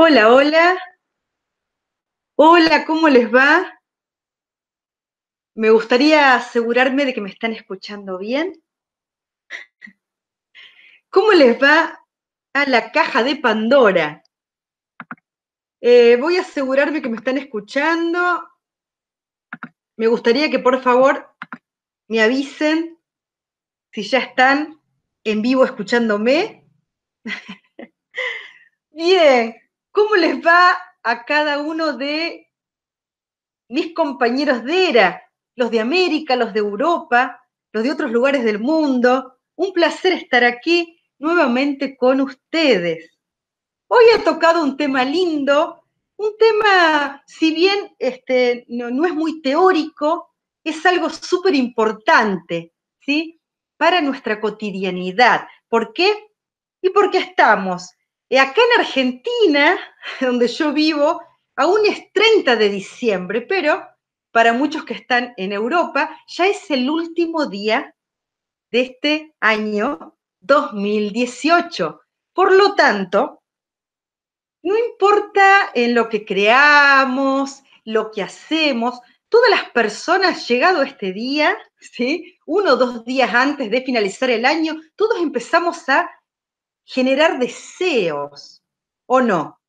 Hola, hola. Hola, ¿cómo les va? Me gustaría asegurarme de que me están escuchando bien. ¿Cómo les va a la caja de Pandora? Eh, voy a asegurarme que me están escuchando. Me gustaría que por favor me avisen si ya están en vivo escuchándome. bien, ¿Cómo les va a cada uno de mis compañeros de ERA? Los de América, los de Europa, los de otros lugares del mundo. Un placer estar aquí nuevamente con ustedes. Hoy he tocado un tema lindo, un tema, si bien este, no, es muy teórico, es algo súper importante, ¿sí? Para nuestra cotidianidad. ¿Por qué? Y porque estamos eh, acá en Argentina, donde yo vivo, aún es 30 de diciembre, pero para muchos que están en Europa, ya es el último día de este año 2018. Por lo tanto, no importa en lo que creamos, lo que hacemos, todas las personas llegado este día, ¿sí? uno o dos días antes de finalizar el año, todos empezamos a generar deseos, ¿o no?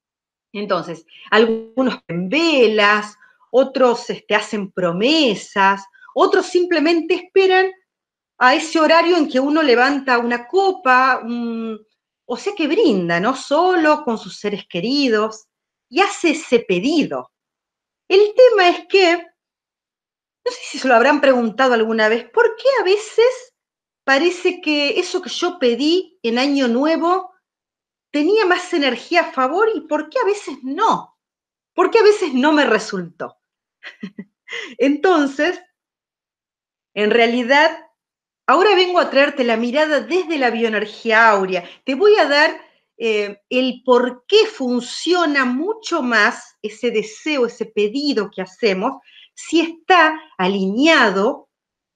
Entonces, algunos en velas, otros este, hacen promesas, otros simplemente esperan a ese horario en que uno levanta una copa, o sea que brinda, ¿no? Solo con sus seres queridos y hace ese pedido. El tema es que, no sé si se lo habrán preguntado alguna vez, ¿por qué a veces parece que eso que yo pedí en Año Nuevo tenía más energía a favor y por qué a veces no, por qué a veces no me resultó. Entonces, en realidad, ahora vengo a traerte la mirada desde la bioenergía áurea. Te voy a dar eh, el por qué funciona mucho más ese deseo, ese pedido que hacemos, si está alineado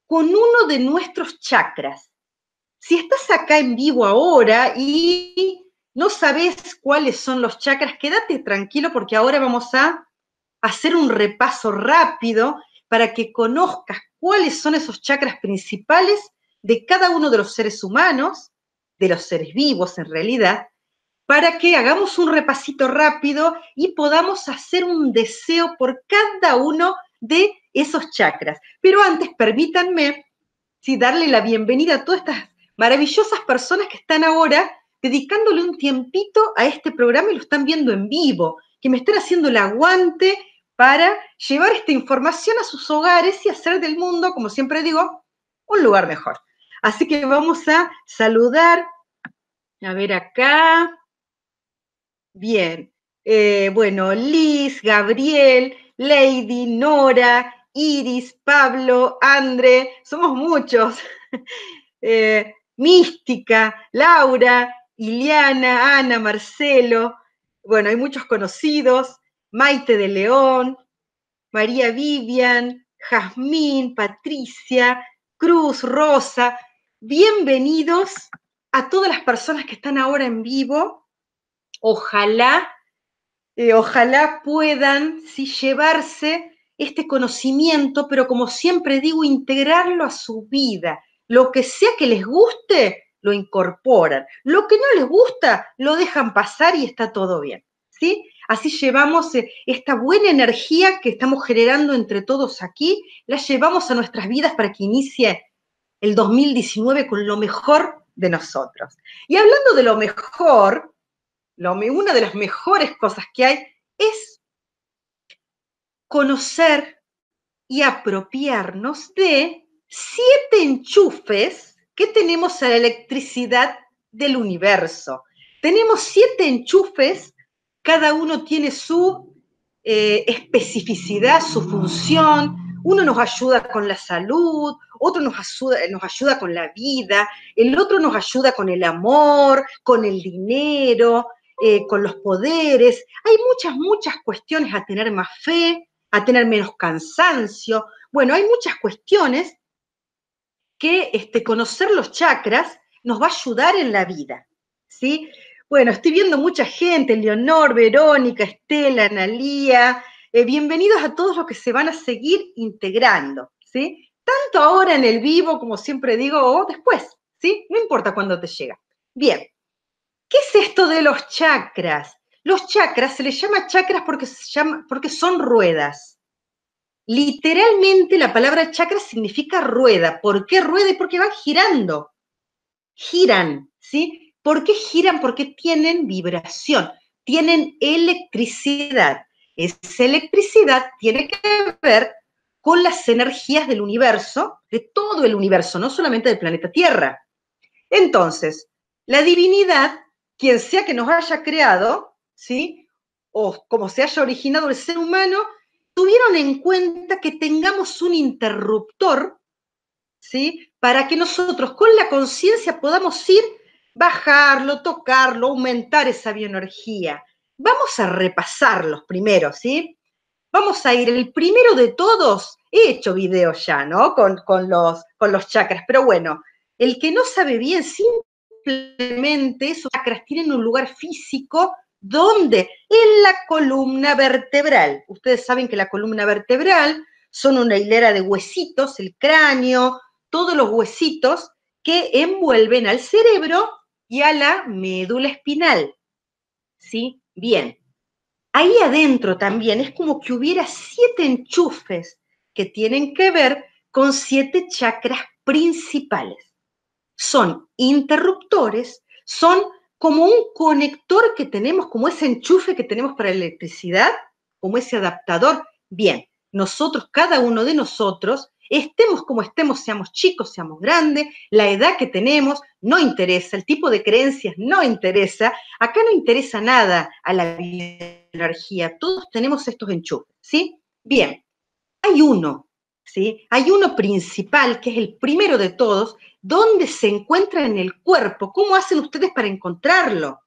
con uno de nuestros chakras. Si estás acá en vivo ahora y no sabes cuáles son los chakras, quédate tranquilo porque ahora vamos a hacer un repaso rápido para que conozcas cuáles son esos chakras principales de cada uno de los seres humanos, de los seres vivos en realidad, para que hagamos un repasito rápido y podamos hacer un deseo por cada uno de esos chakras. Pero antes, permítanme si darle la bienvenida a todas estas maravillosas personas que están ahora dedicándole un tiempito a este programa y lo están viendo en vivo, que me están haciendo el aguante para llevar esta información a sus hogares y hacer del mundo, como siempre digo, un lugar mejor. Así que vamos a saludar, a ver acá. Bien, eh, bueno, Liz, Gabriel, Lady, Nora, Iris, Pablo, andre somos muchos. Eh, Mística, Laura, Iliana, Ana, Marcelo, bueno, hay muchos conocidos, Maite de León, María Vivian, Jazmín, Patricia, Cruz, Rosa, bienvenidos a todas las personas que están ahora en vivo. Ojalá, eh, ojalá puedan si llevarse este conocimiento, pero como siempre digo, integrarlo a su vida. Lo que sea que les guste, lo incorporan. Lo que no les gusta, lo dejan pasar y está todo bien. Así llevamos eh, esta buena energía que estamos generando entre todos aquí, la llevamos a nuestras vidas para que inicie el 2019 con lo mejor de nosotros. Y hablando de lo mejor, una de las mejores cosas que hay es conocer y apropiarnos de siete enchufes que tenemos a la electricidad del universo. Tenemos siete enchufes, cada uno tiene su eh, especificidad, su función. Uno nos ayuda con la salud, otro nos ayuda, nos ayuda con la vida, el otro nos ayuda con el amor, con el dinero, eh, con los poderes. Hay muchas, muchas cuestiones a tener más fe, a tener menos cansancio. Bueno, hay muchas cuestiones que este, conocer los chakras nos va a ayudar en la vida, ¿sí? Bueno, estoy viendo mucha gente, Leonor, Verónica, Estela, Analía, eh, bienvenidos a todos los que se van a seguir integrando, ¿sí? Tanto ahora en el vivo, como siempre digo, o después, ¿sí? No importa cuándo te llega. Bien, ¿qué es esto de los chakras? Los chakras se les llama chakras porque, son ruedas. Literalmente la palabra chakra significa rueda. ¿Por qué rueda? porque van girando. Giran, ¿sí? ¿Por qué giran? Porque tienen vibración, tienen electricidad. Esa electricidad tiene que ver con las energías del universo, de todo el universo, no solamente del planeta Tierra. Entonces, la divinidad, quien sea que nos haya creado, ¿sí? O como se haya originado el ser humano, tuvieron en cuenta que tengamos un interruptor, ¿sí? Para que nosotros con la conciencia podamos ir, bajarlo, tocarlo, aumentar esa bioenergía. Vamos a los primeros, ¿sí? Vamos a ir, el primero de todos, he hecho videos ya, ¿no? Con, con, los, con los chakras, pero bueno, el que no sabe bien, simplemente esos chakras tienen un lugar físico ¿Dónde? En la columna vertebral. Ustedes saben que la columna vertebral son una hilera de huesitos, el cráneo, todos los huesitos que envuelven al cerebro y a la médula espinal. ¿Sí? Bien. Ahí adentro también es como que hubiera siete enchufes que tienen que ver con siete chakras principales. Son interruptores, son como un conector que tenemos, como ese enchufe que tenemos para electricidad, como ese adaptador. Bien, nosotros, cada uno de nosotros, estemos como estemos, seamos chicos, seamos grandes, la edad que tenemos no interesa, el tipo de creencias no interesa, acá no interesa nada a la energía, todos tenemos estos enchufes, ¿sí? Bien, hay uno ¿sí? Hay uno principal, que es el primero de todos, dónde se encuentra en el cuerpo, cómo hacen ustedes para encontrarlo.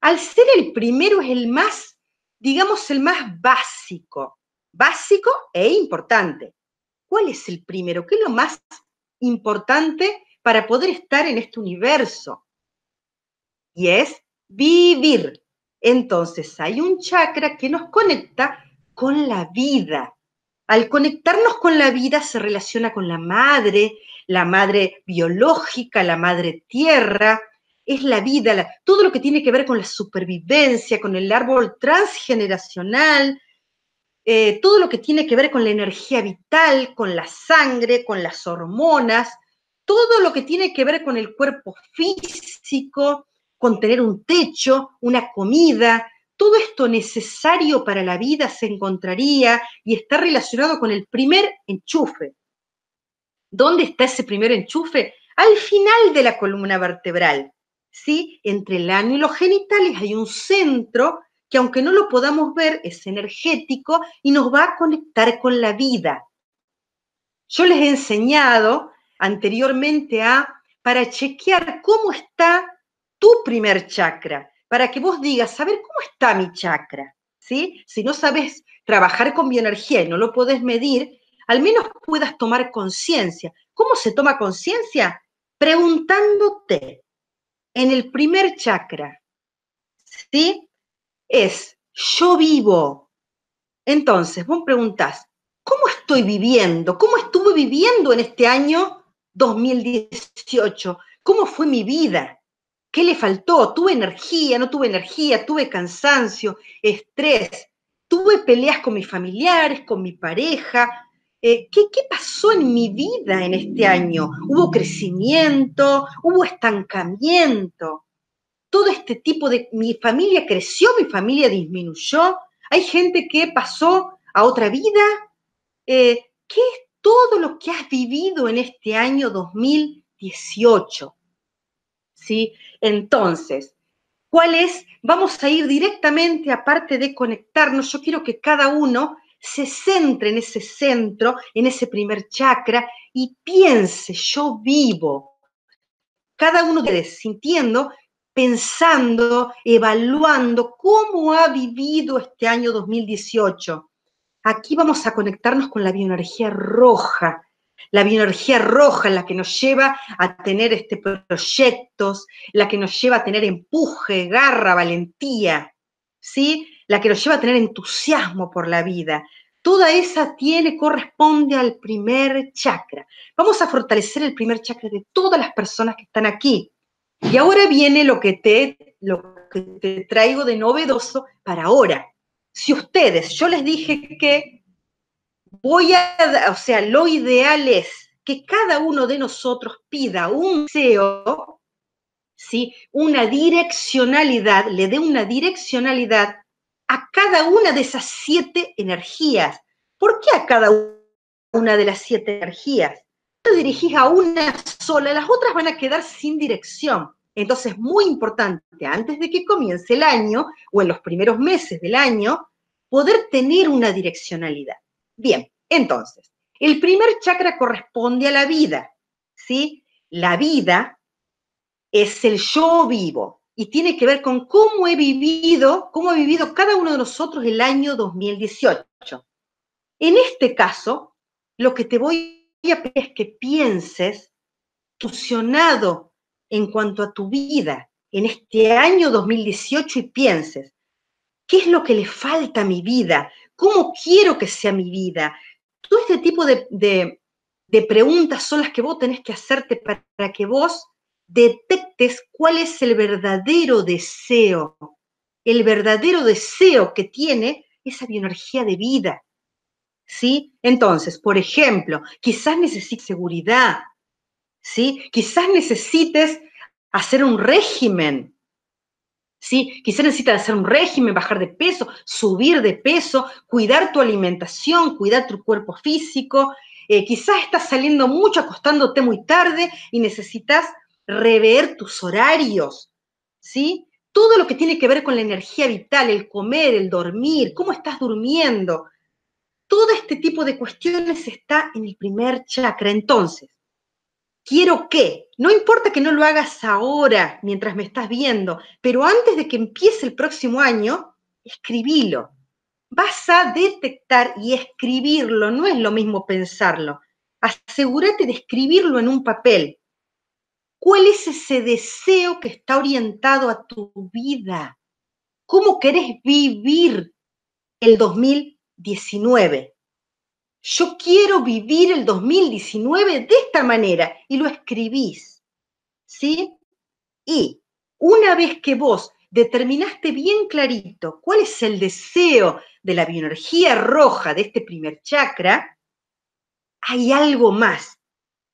Al ser el primero es el más, digamos, el más básico, básico e importante. ¿Cuál es el primero? ¿Qué es lo más importante para poder estar en este universo? Y es vivir. Entonces hay un chakra que nos conecta con la vida, al conectarnos con la vida se relaciona con la madre, la madre biológica, la madre tierra, es la vida, todo lo que tiene que ver con la supervivencia, con el árbol transgeneracional, eh, todo lo que tiene que ver con la energía vital, con la sangre, con las hormonas, todo lo que tiene que ver con el cuerpo físico, con tener un techo, una comida, todo esto necesario para la vida se encontraría y está relacionado con el primer enchufe. ¿Dónde está ese primer enchufe? Al final de la columna vertebral, ¿sí? Entre el ano y los genitales hay un centro que aunque no lo podamos ver, es energético y nos va a conectar con la vida. Yo les he enseñado anteriormente a, para chequear cómo está tu primer chakra, para que vos digas, ver, cómo está mi chakra, ¿sí? Si no sabes trabajar con bioenergía y no lo podés medir, al menos puedas tomar conciencia. ¿Cómo se toma conciencia? Preguntándote en el primer chakra, ¿sí? Es, yo vivo. Entonces, vos preguntás, ¿cómo estoy viviendo? ¿Cómo estuve viviendo en este año 2018? ¿Cómo fue mi vida? ¿Qué le faltó? Tuve energía, no tuve energía, tuve cansancio, estrés, tuve peleas con mis familiares, con mi pareja. Eh, ¿qué, pasó en mi vida en este año? ¿Hubo crecimiento? ¿Hubo estancamiento? Todo este tipo de... Mi familia creció, mi familia disminuyó. Hay gente que pasó a otra vida. Eh, ¿Qué es todo lo que has vivido en este año 2018? ¿sí? Entonces, ¿cuál es? Vamos a ir directamente, aparte de conectarnos, yo quiero que cada uno se centre en ese centro, en ese primer chakra y piense, yo vivo. Cada uno de ustedes sintiendo, pensando, evaluando cómo ha vivido este año 2018. Aquí vamos a conectarnos con la bioenergía roja, la bioenergía roja la que nos lleva a tener este proyectos, la que nos lleva a tener empuje, garra, valentía, ¿sí? La que nos lleva a tener entusiasmo por la vida. Toda esa tiene, corresponde al primer chakra. Vamos a fortalecer el primer chakra de todas las personas que están aquí. Y ahora viene lo que te, lo que te traigo de novedoso para ahora. Si ustedes, yo les dije que voy a, o sea, lo ideal es que cada uno de nosotros pida un deseo, ¿sí? una direccionalidad, le dé una direccionalidad a cada una de esas siete energías. ¿Por qué a cada una de las siete energías? Te dirigís a una sola, las otras van a quedar sin dirección. Entonces, es muy importante, antes de que comience el año o en los primeros meses del año, poder tener una direccionalidad. Bien, entonces, el primer chakra corresponde a la vida, ¿sí? La vida es el yo vivo y tiene que ver con cómo he vivido, cómo ha vivido cada uno de nosotros el año 2018. En este caso, lo que te voy a pedir es que pienses fusionado en cuanto a tu vida en este año 2018 y pienses, ¿qué es lo que le falta a mi vida? ¿Cómo quiero que sea mi vida? Todo este tipo de, preguntas son las que vos tenés que hacerte para, que vos detectes cuál es el verdadero deseo, el verdadero deseo que tiene esa bioenergía de vida. ¿Sí? Entonces, por ejemplo, quizás necesites seguridad, ¿sí? Quizás necesites hacer un régimen, ¿sí? Quizás necesitas hacer un régimen, bajar de peso, subir de peso, cuidar tu alimentación, cuidar tu cuerpo físico. Eh, quizás estás saliendo mucho, acostándote muy tarde y necesitas rever tus horarios, ¿sí? Todo lo que tiene que ver con la energía vital, el comer, el dormir, cómo estás durmiendo. Todo este tipo de cuestiones está en el primer chakra. Entonces, quiero que, no importa que no lo hagas ahora mientras me estás viendo, pero antes de que empiece el próximo año, escribilo. Vas a detectar y escribirlo, no es lo mismo pensarlo. Asegúrate de escribirlo en un papel. ¿Cuál es ese deseo que está orientado a tu vida? ¿Cómo querés vivir el 2019? yo quiero vivir el 2019 de esta manera y lo escribís. ¿Sí? Y una vez que vos determinaste bien clarito cuál es el deseo de la bioenergía roja de este primer chakra, hay algo más,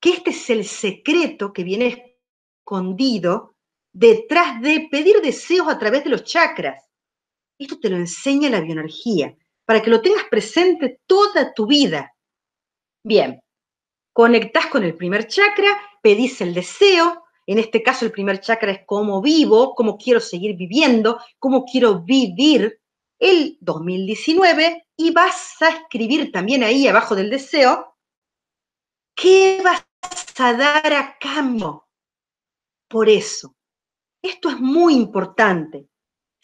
que este es el secreto que viene escondido detrás de pedir deseos a través de los chakras. Esto te lo enseña la bioenergía para que lo tengas presente toda tu vida. Bien, conectas con el primer chakra, pedís el deseo, en este caso el primer chakra es cómo vivo, cómo quiero seguir viviendo, cómo quiero vivir el 2019 y vas a escribir también ahí abajo del deseo, ¿qué vas a dar a cambio por eso? Esto es muy importante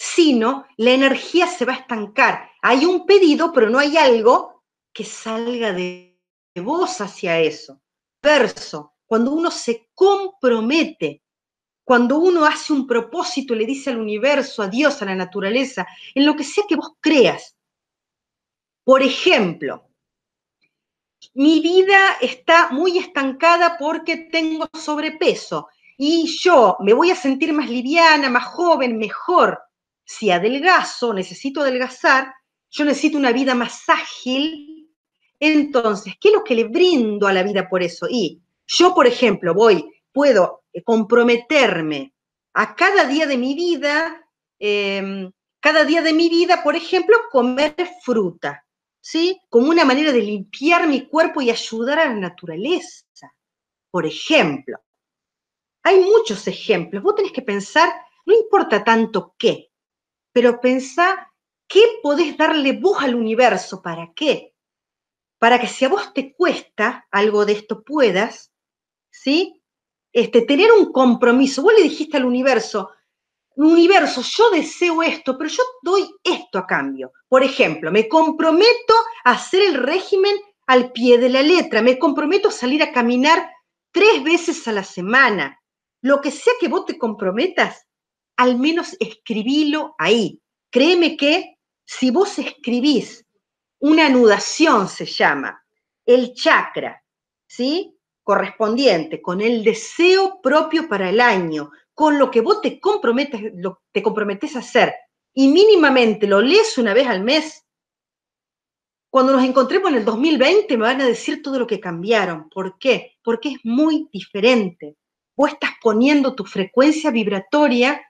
sino la energía se va a estancar. Hay un pedido, pero no hay algo que salga de vos hacia eso. Verso, cuando uno se compromete, cuando uno hace un propósito, le dice al universo, a Dios, a la naturaleza, en lo que sea que vos creas. Por ejemplo, mi vida está muy estancada porque tengo sobrepeso y yo me voy a sentir más liviana, más joven, mejor si adelgazo, necesito adelgazar, yo necesito una vida más ágil. Entonces, ¿qué es lo que le brindo a la vida por eso? Y yo, por ejemplo, voy, puedo eh, comprometerme a cada día de mi vida, em, cada día de mi vida, por ejemplo, comer fruta, ¿sí? Como una manera de limpiar mi cuerpo y ayudar a la naturaleza, por ejemplo. Hay muchos ejemplos. Vos tenés que pensar, no importa tanto qué, pero pensá qué podés darle vos al universo, ¿para qué? Para que si a vos te cuesta algo de esto puedas, ¿sí? Este, tener un compromiso. Vos le dijiste al universo, universo, yo deseo esto, pero yo doy esto a cambio. Por ejemplo, me comprometo a hacer el régimen al pie de la letra, me comprometo a salir a caminar tres veces a la semana. Lo que sea que vos te comprometas, al menos escribilo ahí. Créeme que si vos escribís una anudación, se llama, el chakra, ¿sí? Correspondiente con el deseo propio para el año, con lo que vos te comprometes, te comprometes a hacer y mínimamente lo lees una vez al mes, cuando nos encontremos en el 2020 me van a decir todo lo que cambiaron. ¿Por qué? Porque es muy diferente. Vos estás poniendo tu frecuencia vibratoria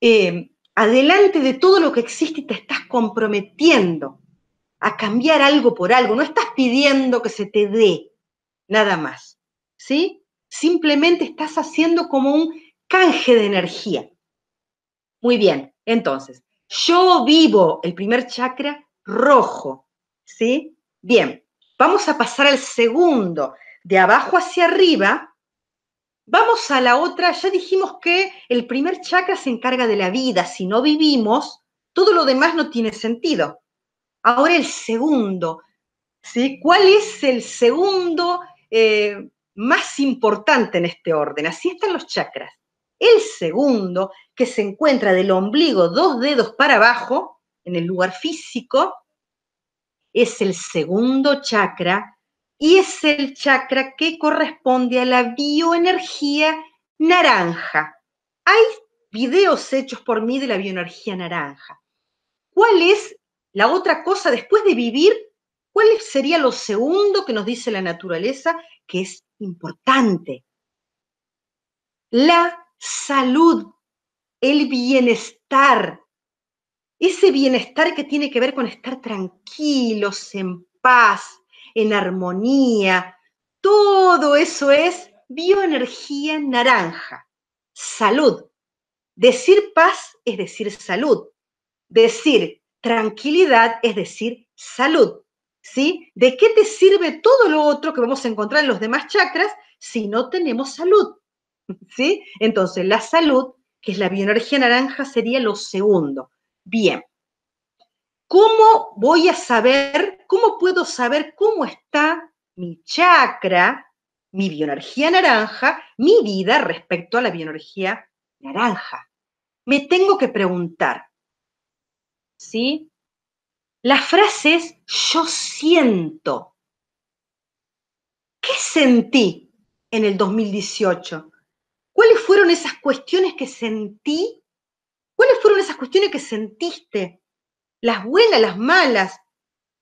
eh, adelante de todo lo que existe te estás comprometiendo a cambiar algo por algo, no estás pidiendo que se te dé nada más, ¿sí? Simplemente estás haciendo como un canje de energía. Muy bien, entonces, yo vivo el primer chakra rojo, ¿sí? Bien, vamos a pasar al segundo, de abajo hacia arriba, Vamos a la otra, ya dijimos que el primer chakra se encarga de la vida, si no vivimos, todo lo demás no tiene sentido. Ahora el segundo, ¿Cuál es el segundo eh, más importante en este orden? Así están los chakras. El segundo, que se encuentra del ombligo dos dedos para abajo, en el lugar físico, es el segundo chakra y es el chakra que corresponde a la bioenergía naranja. Hay videos hechos por mí de la bioenergía naranja. ¿Cuál es la otra cosa después de vivir? ¿Cuál sería lo segundo que nos dice la naturaleza que es importante? La salud, el bienestar, ese bienestar que tiene que ver con estar tranquilos, en paz, en armonía. Todo eso es bioenergía naranja, salud. Decir paz es decir salud. Decir tranquilidad es decir salud. ¿Sí? ¿De qué te sirve todo lo otro que vamos a encontrar en los demás chakras si no tenemos salud? ¿Sí? Entonces, la salud, que es la bioenergía naranja, sería lo segundo. Bien, ¿Cómo voy a saber, cómo puedo saber cómo está mi chakra, mi bioenergía naranja, mi vida respecto a la bioenergía naranja? Me tengo que preguntar, ¿sí? La frase es yo siento. ¿Qué sentí en el 2018? ¿Cuáles fueron esas cuestiones que sentí? ¿Cuáles fueron esas cuestiones que sentiste? las buenas, las malas,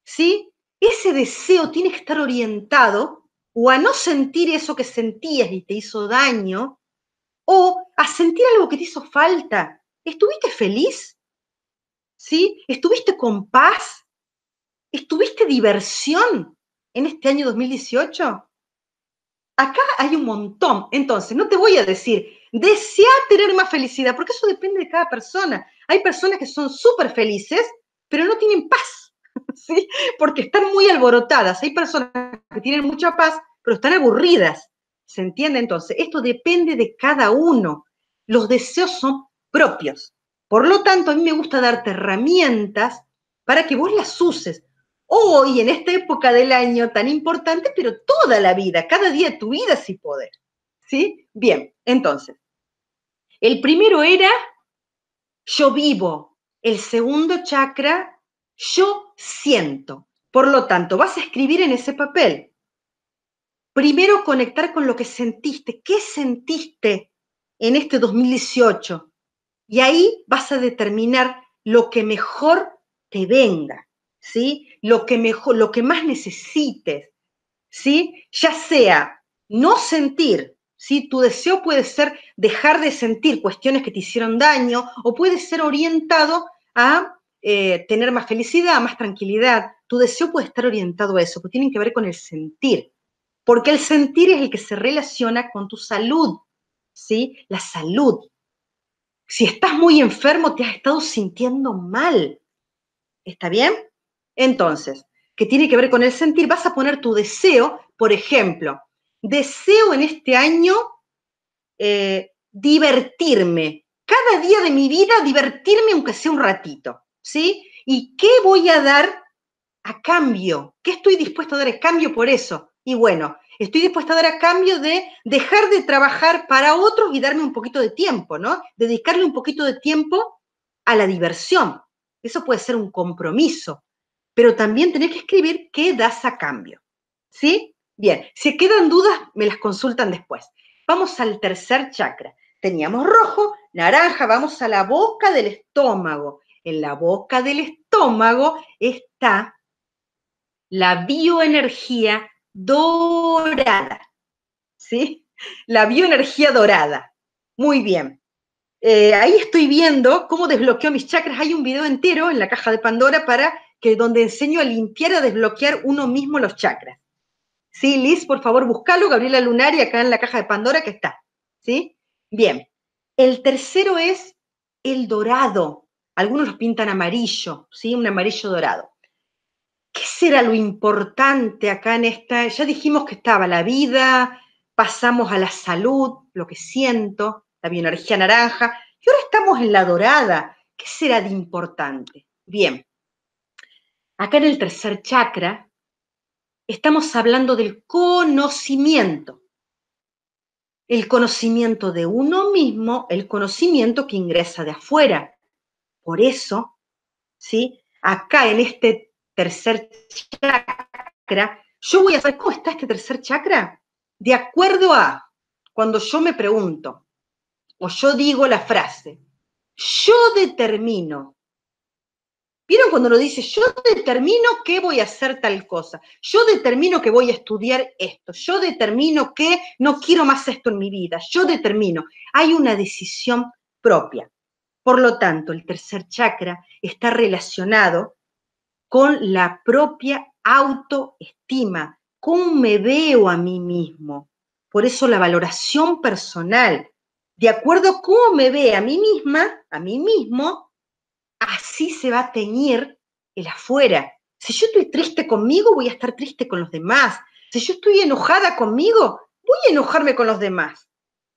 ¿sí? Ese deseo tiene que estar orientado o a no sentir eso que sentías y te hizo daño, o a sentir algo que te hizo falta. ¿Estuviste feliz? ¿Sí? ¿Estuviste con paz? ¿Estuviste diversión en este año 2018? Acá hay un montón. Entonces, no te voy a decir, desea tener más felicidad, porque eso depende de cada persona. Hay personas que son súper felices pero no tienen paz, ¿sí? Porque están muy alborotadas. Hay personas que tienen mucha paz, pero están aburridas. ¿Se entiende? Entonces, esto depende de cada uno. Los deseos son propios. Por lo tanto, a mí me gusta darte herramientas para que vos las uses. Hoy, en esta época del año tan importante, pero toda la vida, cada día de tu vida si poder. ¿Sí? Bien, entonces, el primero era, yo vivo, el segundo chakra, yo siento. Por lo tanto, vas a escribir en ese papel. Primero conectar con lo que sentiste. ¿Qué sentiste en este 2018? Y ahí vas a determinar lo que mejor te venga, ¿sí? Lo que lo que más necesites, ¿sí? Ya sea no sentir, ¿sí? Tu deseo puede ser dejar de sentir cuestiones que te hicieron daño o puede ser orientado a eh, tener más felicidad, más tranquilidad. Tu deseo puede estar orientado a eso, porque tienen que ver con el sentir. Porque el sentir es el que se relaciona con tu salud, ¿sí? La salud. Si estás muy enfermo, te has estado sintiendo mal. ¿Está bien? Entonces, ¿qué tiene que ver con el sentir, vas a poner tu deseo, por ejemplo, deseo en este año eh, divertirme, cada día de mi vida divertirme aunque sea un ratito, ¿sí? ¿Y qué voy a dar a cambio? ¿Qué estoy dispuesto a dar a cambio por eso? Y bueno, estoy dispuesto a dar a cambio de dejar de trabajar para otros y darme un poquito de tiempo, ¿no? Dedicarle un poquito de tiempo a la diversión. Eso puede ser un compromiso, pero también tener que escribir qué das a cambio. ¿Sí? Bien, si quedan dudas, me las consultan después. Vamos al tercer chakra teníamos rojo, naranja, vamos a la boca del estómago. En la boca del estómago está la bioenergía dorada. ¿Sí? La bioenergía dorada. Muy bien. Eh, ahí estoy viendo cómo desbloqueo mis chakras. Hay un video entero en la caja de Pandora para que donde enseño a limpiar, a desbloquear uno mismo los chakras. Sí, Liz, por favor, búscalo, Gabriela Lunari, acá en la caja de Pandora que está. ¿Sí? Bien, el tercero es el dorado. Algunos los pintan amarillo, ¿sí? Un amarillo dorado. ¿Qué será lo importante acá en esta? Ya dijimos que estaba la vida, pasamos a la salud, lo que siento, la bioenergía naranja, y ahora estamos en la dorada. ¿Qué será de importante? Bien, acá en el tercer chakra estamos hablando del conocimiento el conocimiento de uno mismo, el conocimiento que ingresa de afuera. Por eso, ¿sí? acá en este tercer chakra, yo voy a saber cómo está este tercer chakra de acuerdo a cuando yo me pregunto o yo digo la frase, yo determino ¿Vieron cuando uno dice, yo determino que voy a hacer tal cosa? Yo determino que voy a estudiar esto. Yo determino que no quiero más esto en mi vida. Yo determino. Hay una decisión propia. Por lo tanto, el tercer chakra está relacionado con la propia autoestima, cómo me veo a mí mismo. Por eso la valoración personal, de acuerdo a cómo me ve a mí misma, a mí mismo, así se va a teñir el afuera. Si yo estoy triste conmigo, voy a estar triste con los demás. Si yo estoy enojada conmigo, voy a enojarme con los demás.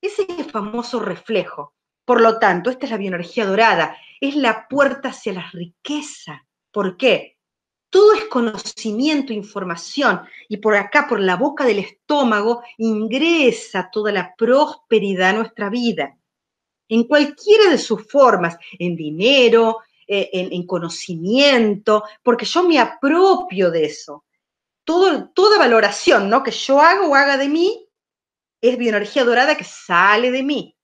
Ese es el famoso reflejo. Por lo tanto, esta es la bioenergía dorada, es la puerta hacia la riqueza. ¿Por qué? Todo es conocimiento, información, y por acá, por la boca del estómago, ingresa toda la prosperidad a nuestra vida. En cualquiera de sus formas, en dinero, eh, en, conocimiento, porque yo me apropio de eso. toda valoración ¿no? que yo hago o haga de mí es bioenergía dorada que sale de mí.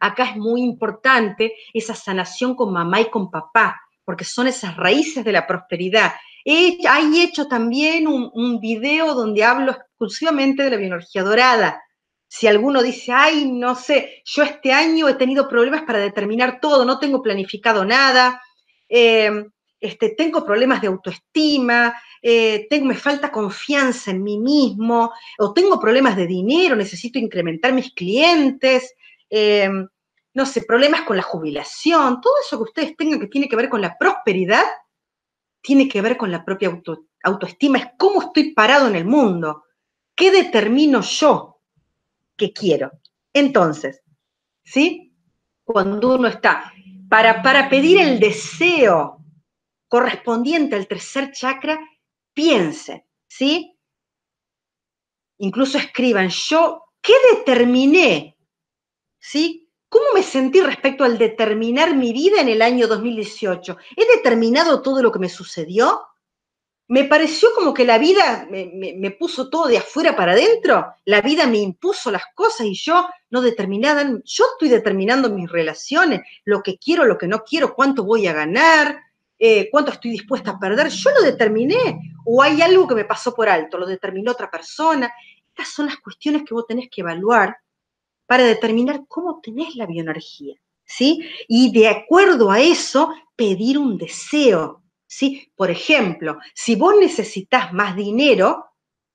Acá es muy importante esa sanación con mamá y con papá, porque son esas raíces de la prosperidad. He, hay hecho también un, un video donde hablo exclusivamente de la bioenergía dorada, si alguno dice, ay, no sé, yo este año he tenido problemas para determinar todo, no tengo planificado nada, em, este, tengo problemas de autoestima, eh, tengo, me falta confianza en mí mismo, o tengo problemas de dinero, necesito incrementar mis clientes, em, no sé, problemas con la jubilación, todo eso que ustedes tengan que tiene que ver con la prosperidad, tiene que ver con la propia autoestima, es cómo estoy parado en el mundo, qué determino yo, que quiero. Entonces, ¿sí? Cuando uno está, para, para pedir el deseo correspondiente al tercer chakra, piense ¿sí? Incluso escriban, yo, ¿qué determiné? ¿Sí? ¿Cómo me sentí respecto al determinar mi vida en el año 2018? ¿He determinado todo lo que me sucedió? me pareció como que la vida me, puso todo de afuera para adentro, la vida me impuso las cosas y yo no determinada, yo estoy determinando mis relaciones, lo que quiero, lo que no quiero, cuánto voy a ganar, eh, cuánto estoy dispuesta a perder, yo lo determiné, o hay algo que me pasó por alto, lo determinó otra persona. Estas son las cuestiones que vos tenés que evaluar para determinar cómo tenés la bioenergía, ¿sí? Y de acuerdo a eso, pedir un deseo, por ejemplo, si vos necesitas más dinero,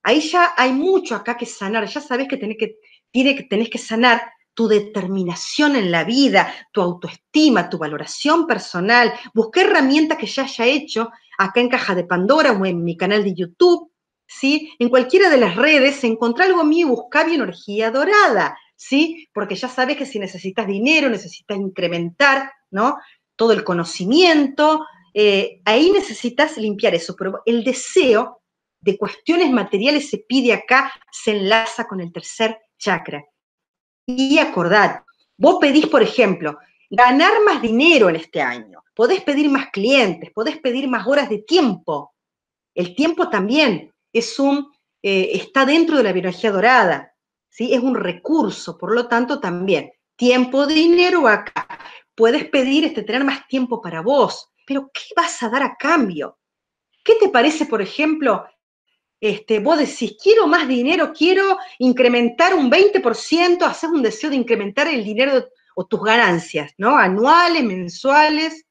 ahí ya hay mucho acá que sanar, ya sabés que tenés que, tiene que, que sanar tu determinación en la vida, tu autoestima, tu valoración personal. Busqué herramientas que ya haya hecho acá en Caja de Pandora o en mi canal de YouTube, ¿sí? En cualquiera de las redes, encontrar algo mío y buscá energía dorada, ¿sí? Porque ya sabes que si necesitas dinero, necesitas incrementar, ¿no? Todo el conocimiento, eh, ahí necesitas limpiar eso, pero el deseo de cuestiones materiales se pide acá, se enlaza con el tercer chakra. Y acordad, vos pedís, por ejemplo, ganar más dinero en este año, podés pedir más clientes, podés pedir más horas de tiempo. El tiempo también es un, eh, está dentro de la biología dorada, ¿sí? es un recurso, por lo tanto también, tiempo, dinero acá. Puedes pedir este, tener más tiempo para vos, pero ¿qué vas a dar a cambio? ¿Qué te parece, por ejemplo, este, vos decís, quiero más dinero, quiero incrementar un 20%, haces un deseo de incrementar el dinero o tus ganancias, ¿no? Anuales, mensuales.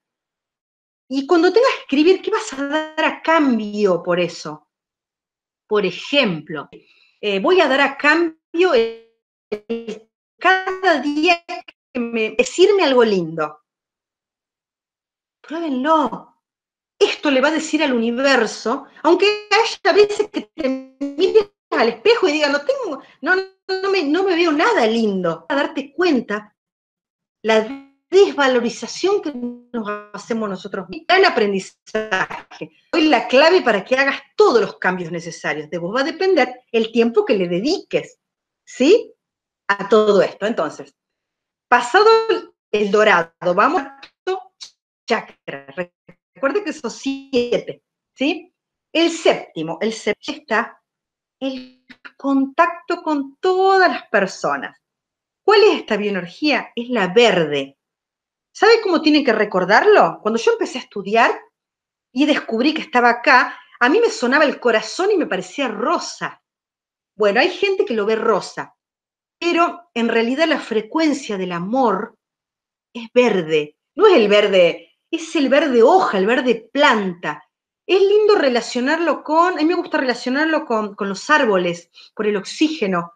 Y cuando tengas que escribir, ¿qué vas a dar a cambio por eso? Por ejemplo, eh, voy a dar a cambio cada día que me, decirme algo lindo pruébenlo. Esto le va a decir al universo, aunque haya veces que te mires al espejo y diga, no tengo, no, no, me, veo nada lindo. A darte cuenta la desvalorización que nos hacemos nosotros mismos. Gran aprendizaje. Hoy la clave para que hagas todos los cambios necesarios. De vos va a depender el tiempo que le dediques, ¿sí? A todo esto. Entonces, pasado el dorado, vamos chakras. recuerde que son siete, ¿sí? El séptimo, el séptimo está el contacto con todas las personas. ¿Cuál es esta bioenergía? Es la verde. ¿Sabe cómo tienen que recordarlo? Cuando yo empecé a estudiar y descubrí que estaba acá, a mí me sonaba el corazón y me parecía rosa. Bueno, hay gente que lo ve rosa, pero en realidad la frecuencia del amor es verde. No es el verde es el verde hoja, el verde planta. Es lindo relacionarlo con, a mí me gusta relacionarlo con, con los árboles, por el oxígeno.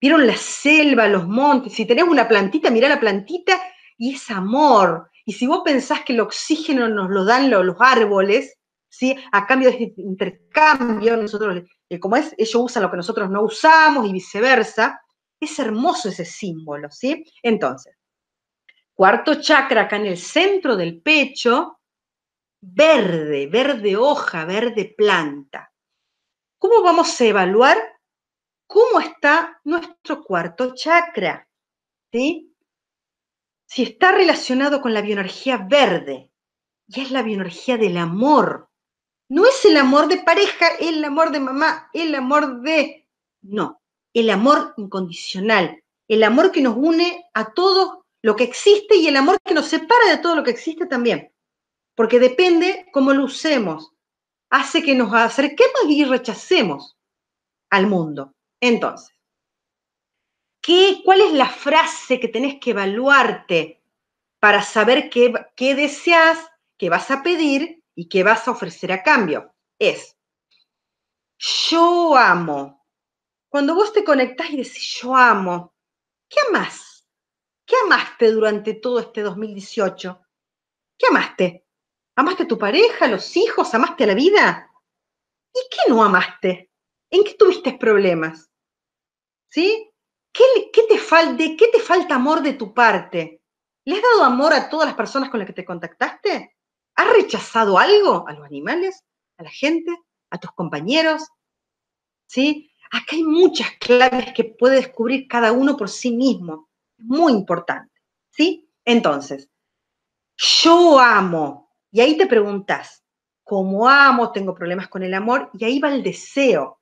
Vieron la selva, los montes. Si tenés una plantita, mirá la plantita y es amor. Y si vos pensás que el oxígeno nos lo dan los, árboles, ¿sí? a cambio de este intercambio, nosotros, eh, como es, ellos usan lo que nosotros no usamos y viceversa, es hermoso ese símbolo, ¿sí? Entonces, Cuarto chakra, acá en el centro del pecho, verde, verde hoja, verde planta. ¿Cómo vamos a evaluar cómo está nuestro cuarto chakra? Si está relacionado con la bioenergía verde, y es la bioenergía del amor. No es el amor de pareja, el amor de mamá, el amor de... No, el amor incondicional, el amor que nos une a todos lo que existe y el amor que nos separa de todo lo que existe también. Porque depende cómo lo usemos. Hace que nos acerquemos y rechacemos al mundo. Entonces, ¿qué, ¿cuál es la frase que tenés que evaluarte para saber qué, deseas, qué vas a pedir y qué vas a ofrecer a cambio? Es, yo amo. Cuando vos te conectás y decís yo amo, ¿qué amás? ¿Qué amaste durante todo este 2018? ¿Qué amaste? ¿Amaste a tu pareja, a los hijos? ¿Amaste a la vida? ¿Y qué no amaste? ¿En qué tuviste problemas? ¿Sí? ¿Qué, te ¿Qué te falta amor de tu parte? ¿Le has dado amor a todas las personas con las que te contactaste? ¿Has rechazado algo? ¿A los animales? ¿A la gente? ¿A tus compañeros? ¿Sí? Acá hay muchas claves que puede descubrir cada uno por sí mismo. Muy importante, ¿sí? Entonces, yo amo. Y ahí te preguntas, ¿cómo amo? ¿Tengo problemas con el amor? Y ahí va el deseo.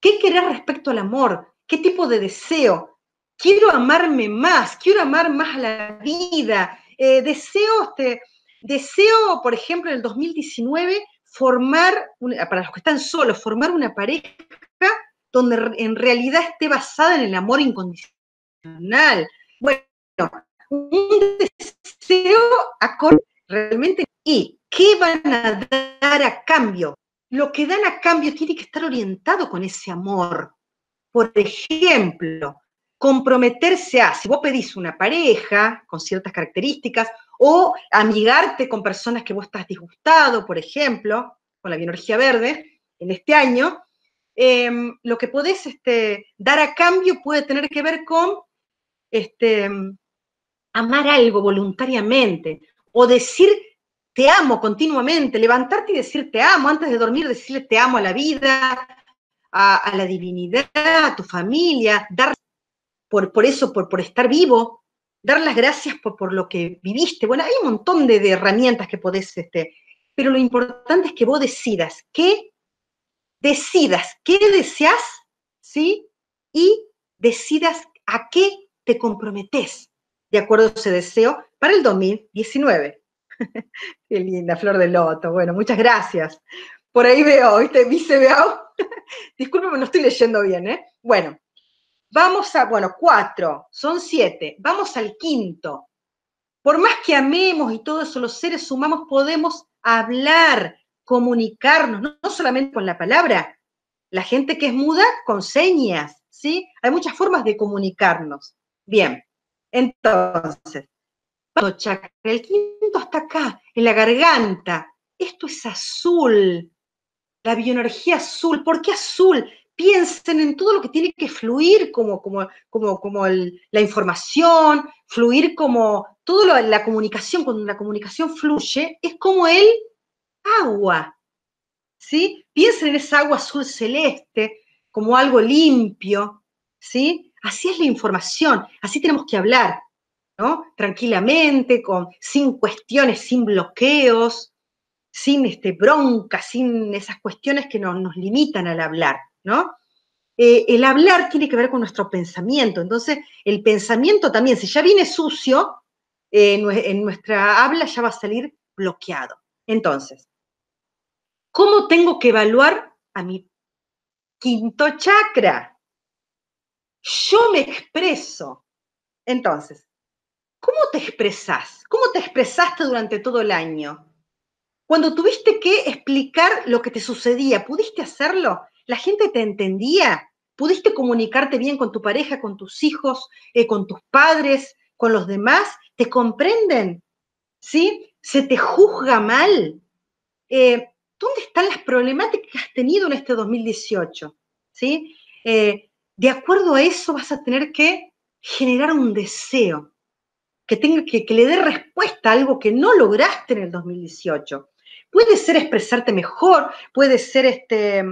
¿Qué querés respecto al amor? ¿Qué tipo de deseo? Quiero amarme más, quiero amar más a la vida. Eh, deseo, deseo, por ejemplo, en el 2019, formar, para los que están solos, formar una pareja donde en realidad esté basada en el amor incondicional, bueno, un deseo acorde realmente. ¿Y qué van a dar a cambio? Lo que dan a cambio tiene que estar orientado con ese amor. Por ejemplo, comprometerse a, si vos pedís una pareja con ciertas características, o amigarte con personas que vos estás disgustado, por ejemplo, con la bioenergía verde, en este año, em, lo que podés este, dar a cambio puede tener que ver con este, amar algo voluntariamente o decir te amo continuamente, levantarte y decir te amo, antes de dormir decirle te amo a la vida, a, la divinidad, a tu familia, dar por, por eso, por, por estar vivo, dar las gracias por, lo que viviste. Bueno, hay un montón de, herramientas que podés, este, pero lo importante es que vos decidas qué, decidas qué deseas, ¿sí? Y decidas a qué te comprometes de acuerdo a ese deseo para el 2019. Qué linda, Flor de Loto. Bueno, muchas gracias. Por ahí veo, ¿viste? veo. no estoy leyendo bien, ¿eh? Bueno, vamos a, bueno, cuatro, son siete. Vamos al quinto. Por más que amemos y todo eso, los seres humanos podemos hablar, comunicarnos, no solamente con la palabra. La gente que es muda, con señas, ¿sí? Hay muchas formas de comunicarnos. Bien, entonces, el quinto hasta acá, en la garganta. Esto es azul, la bioenergía azul. ¿Por qué azul? Piensen en todo lo que tiene que fluir como, como, como, como la información, fluir como toda la comunicación, cuando la comunicación fluye, es como el agua. ¿Sí? Piensen en esa agua azul celeste como algo limpio, ¿sí? Así es la información, así tenemos que hablar, ¿no? Tranquilamente, con, sin cuestiones, sin bloqueos, sin este, bronca, sin esas cuestiones que nos limitan al hablar, ¿no? Eh, el hablar tiene que ver con nuestro pensamiento, entonces el pensamiento también, si ya viene sucio, eh, en nuestra habla ya va a salir bloqueado. Entonces, ¿cómo tengo que evaluar a mi quinto chakra? yo me expreso. Entonces, ¿cómo te expresas ¿Cómo te expresaste durante todo el año? Cuando tuviste que explicar lo que te sucedía, ¿pudiste hacerlo? ¿La gente te entendía? ¿Pudiste comunicarte bien con tu pareja, con tus hijos, eh, con tus padres, con los demás? ¿Te comprenden? ¿Sí? ¿Se te juzga mal? Eh, ¿Dónde están las problemáticas que has tenido en este 2018? ¿Sí? Eh, de acuerdo a eso vas a tener que generar un deseo que, tenga, que, le dé respuesta a algo que no lograste en el 2018. Puede ser expresarte mejor, puede ser este,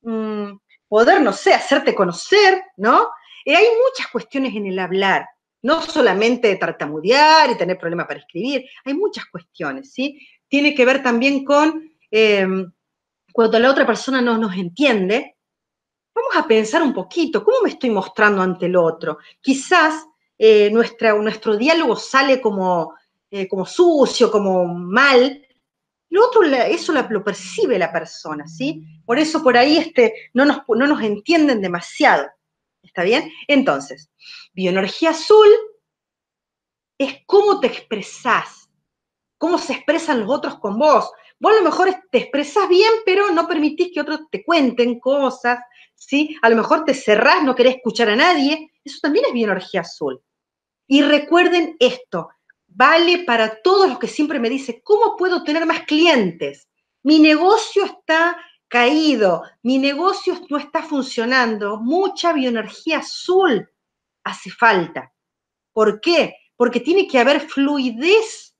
mm, poder, no sé, hacerte conocer, ¿no? Y eh, hay muchas cuestiones en el hablar, no solamente tartamudear y tener problemas para escribir, hay muchas cuestiones, ¿sí? Tiene que ver también con eh, cuando la otra persona no nos entiende, a pensar un poquito, ¿cómo me estoy mostrando ante el otro? Quizás eh, nuestra, nuestro diálogo sale como, eh, como sucio, como mal. Lo otro, eso lo percibe la persona, ¿sí? Por eso por ahí este, no, nos, no nos entienden demasiado. ¿Está bien? Entonces, bioenergía azul es cómo te expresás, cómo se expresan los otros con vos. Vos a lo mejor te expresás bien, pero no permitís que otros te cuenten cosas, a lo mejor te cerrás, no querés escuchar a nadie, eso también es bioenergía azul. Y recuerden esto, vale para todos los que siempre me dicen, ¿cómo puedo tener más clientes? Mi negocio está caído, mi negocio no está funcionando, mucha bioenergía azul hace falta. ¿Por qué? Porque tiene que haber fluidez